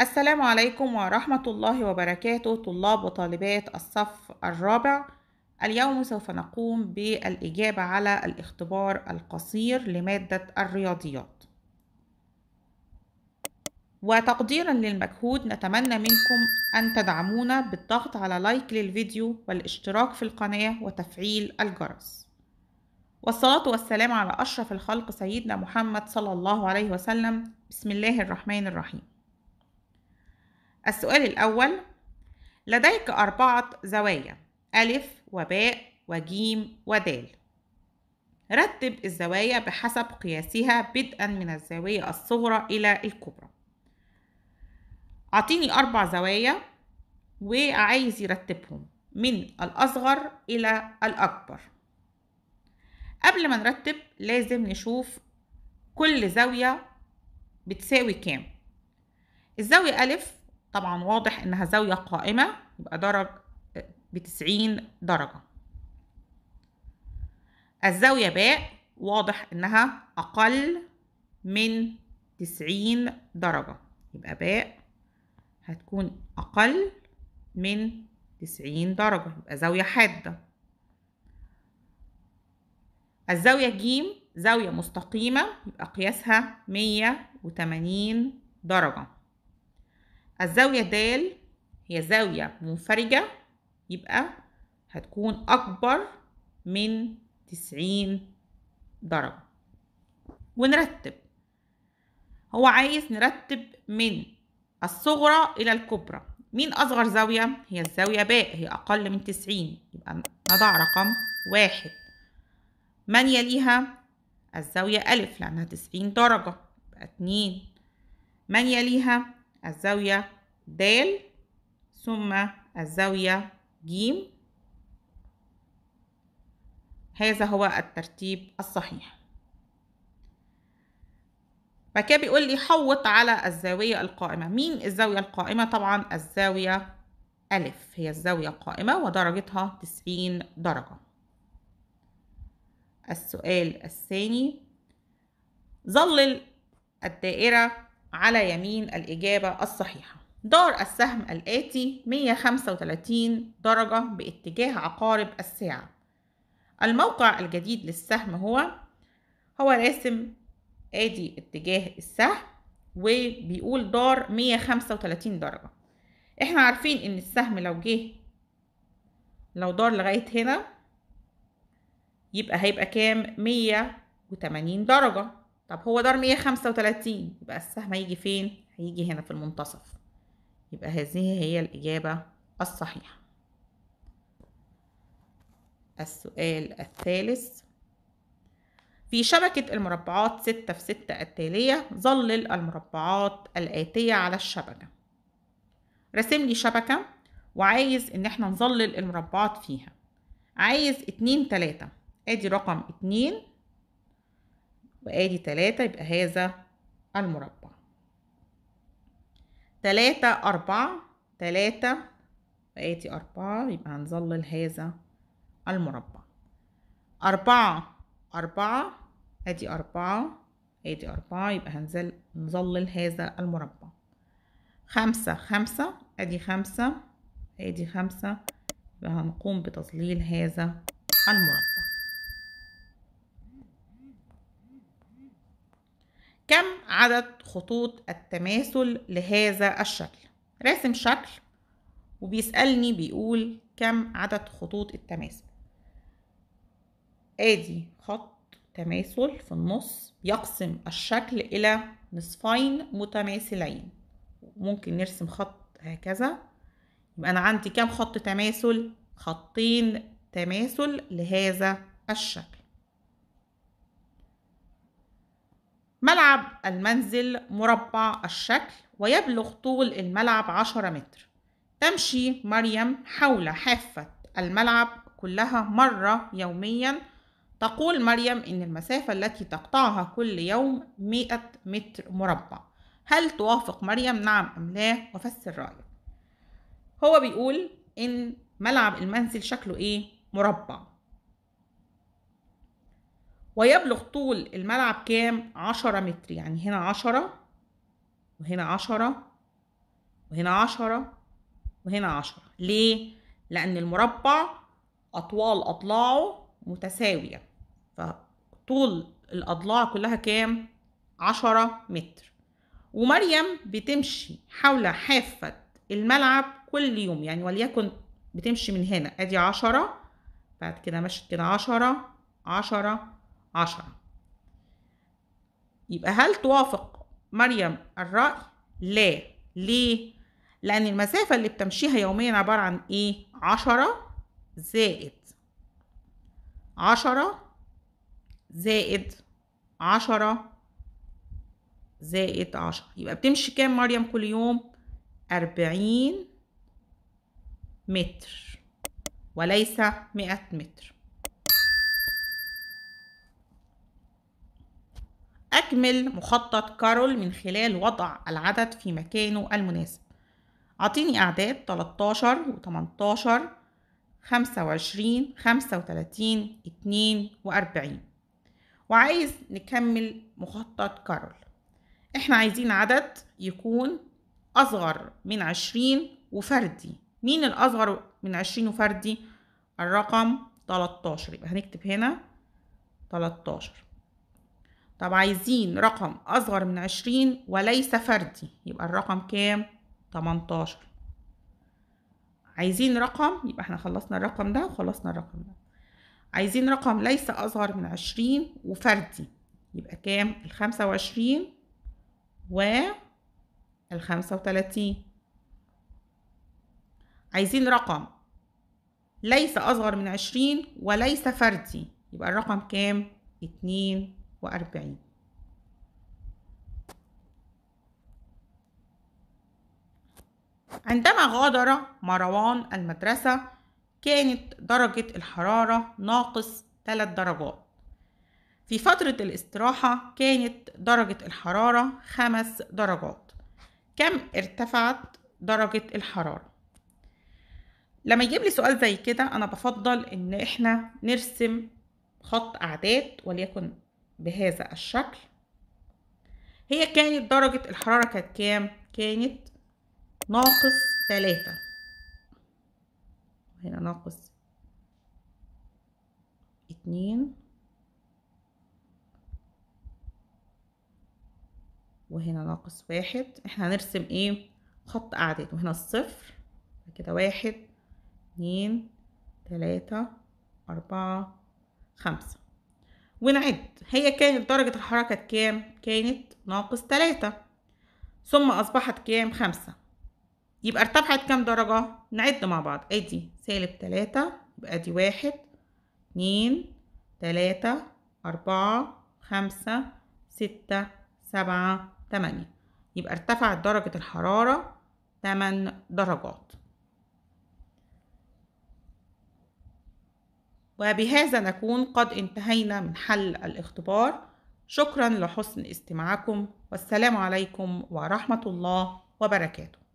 السلام عليكم ورحمة الله وبركاته طلاب وطالبات الصف الرابع اليوم سوف نقوم بالإجابة على الاختبار القصير لمادة الرياضيات وتقديرا للمجهود نتمنى منكم أن تدعمونا بالضغط على لايك للفيديو والاشتراك في القناة وتفعيل الجرس والصلاة والسلام على أشرف الخلق سيدنا محمد صلى الله عليه وسلم بسم الله الرحمن الرحيم السؤال الأول لديك أربعة زوايا ألف وباء وجيم ودال رتب الزوايا بحسب قياسها بدءا من الزاوية الصغرى إلى الكبرى أعطيني أربع زوايا وعايز يرتبهم من الأصغر إلى الأكبر قبل ما نرتب لازم نشوف كل زاوية بتساوي كام الزاوية ألف طبعا واضح انها زاوية قائمة يبقى درج آه، بتسعين درجة الزاوية باء واضح انها اقل من تسعين درجة يبقى باء هتكون اقل من تسعين درجة يبقى زاوية حادة الزاوية ج زاوية مستقيمة يبقى قياسها مية وتمانين درجة الزاوية د هي زاوية منفرجة يبقى هتكون أكبر من تسعين درجة ونرتب هو عايز نرتب من الصغرى إلى الكبرى مين أصغر زاوية؟ هي الزاوية باء هي أقل من تسعين يبقى نضع رقم واحد من يليها؟ الزاوية ألف لأنها تسعين درجة يبقى اتنين من يليها؟ الزاوية د ثم الزاوية ج هذا هو الترتيب الصحيح بعد كده بيقول لي حوط على الزاوية القائمة مين الزاوية القائمة طبعا الزاوية ألف هي الزاوية القائمة ودرجتها تسعين درجة السؤال الثاني ظلل الدائرة على يمين الإجابة الصحيحة دار السهم الآتي 135 درجة باتجاه عقارب الساعة الموقع الجديد للسهم هو هو راسم ادي اتجاه السهم وبيقول دار 135 درجة احنا عارفين ان السهم لو جه لو دار لغاية هنا يبقى هيبقى كام 180 درجة طب هو دار 135 يبقى السهم هيجي فين هيجي هنا في المنتصف يبقى هذه هي الإجابة الصحيحة السؤال الثالث في شبكة المربعات ستة في ستة التالية ظلل المربعات الآتية على الشبكة رسم لي شبكة وعايز إن احنا نظلل المربعات فيها عايز اتنين تلاتة ادي رقم اتنين وادي تلاتة يبقى هذا المربع تلاتة أربعة تلاتة وآدي أربعة يبقى هنظلل هذا المربع أربعة أربعة أدي أربعة أدي أربعة يبقى هنظلل هذا المربع خمسة خمسة أدي خمسة أدي خمسة يبقى هنقوم بتظليل هذا المربع كم عدد خطوط التماثل لهذا الشكل راسم شكل وبيسألني بيقول كم عدد خطوط التماثل ادي خط تماثل في النص يقسم الشكل الى نصفين متماثلين ممكن نرسم خط هكذا يبقى انا عندي كم خط تماثل خطين تماثل لهذا الشكل ملعب المنزل مربع الشكل ويبلغ طول الملعب 10 متر تمشي مريم حول حافة الملعب كلها مرة يوميا تقول مريم إن المسافة التي تقطعها كل يوم 100 متر مربع هل توافق مريم نعم أم لا وفسر رأيك هو بيقول إن ملعب المنزل شكله إيه مربع ويبلغ طول الملعب كام عشرة متر يعني هنا عشرة وهنا عشرة وهنا عشرة وهنا عشرة ليه؟ لأن المربع أطوال أضلاعه متساوية فطول الأضلاع كلها كام؟ عشرة متر ومريم بتمشي حول حافة الملعب كل يوم يعني وليكن بتمشي من هنا ادي عشرة بعد كده مشت كده عشرة عشرة عشرة يبقى هل توافق مريم الرأي؟ لا ليه؟ لأن المسافة اللي بتمشيها يوميا عبارة عن إيه؟ عشرة زائد عشرة زائد عشرة زائد عشرة يبقى بتمشي كام مريم كل يوم؟ أربعين متر وليس مئة متر أكمل مخطط كارول من خلال وضع العدد في مكانه المناسب أعطيني أعداد 13 و 18 25 35 42 وعايز نكمل مخطط كارول احنا عايزين عدد يكون أصغر من 20 وفردي مين الأصغر من 20 وفردي؟ الرقم 13 يبقى هنكتب هنا 13 طب عايزين رقم أصغر من عشرين وليس فردي يبقى الرقم كام؟ تمنتاشر عايزين رقم يبقى احنا خلصنا الرقم ده وخلصنا الرقم ده عايزين رقم ليس أصغر من عشرين وفردي يبقى كام؟ الخمسة وعشرين والخمسة وتلاتين عايزين رقم ليس أصغر من عشرين وليس فردي يبقى الرقم كام؟ اتنين وأربعين عندما غادر مروان المدرسة كانت درجة الحرارة ناقص ثلاث درجات في فترة الاستراحة كانت درجة الحرارة خمس درجات كم ارتفعت درجة الحرارة لما يجيب لي سؤال زي كده أنا بفضل إن إحنا نرسم خط أعداد وليكن بهذا الشكل هي كانت درجة الحرارة كانت كام؟ كانت ناقص تلاتة هنا ناقص اتنين وهنا ناقص واحد احنا هنرسم ايه خط اعداد وهنا الصفر كده واحد اتنين تلاتة اربعة خمسة ونعد هي كانت درجة الحركة كام؟ كانت ناقص تلاتة ثم أصبحت كام؟ خمسة يبقى ارتفعت كام درجة؟ نعد مع بعض ادي سالب تلاتة يبقى ادي واحد اتنين تلاتة أربعة خمسة ستة سبعة تمانية يبقى ارتفعت درجة الحرارة تمن درجات وبهذا نكون قد انتهينا من حل الاختبار شكرا لحسن استماعكم والسلام عليكم ورحمة الله وبركاته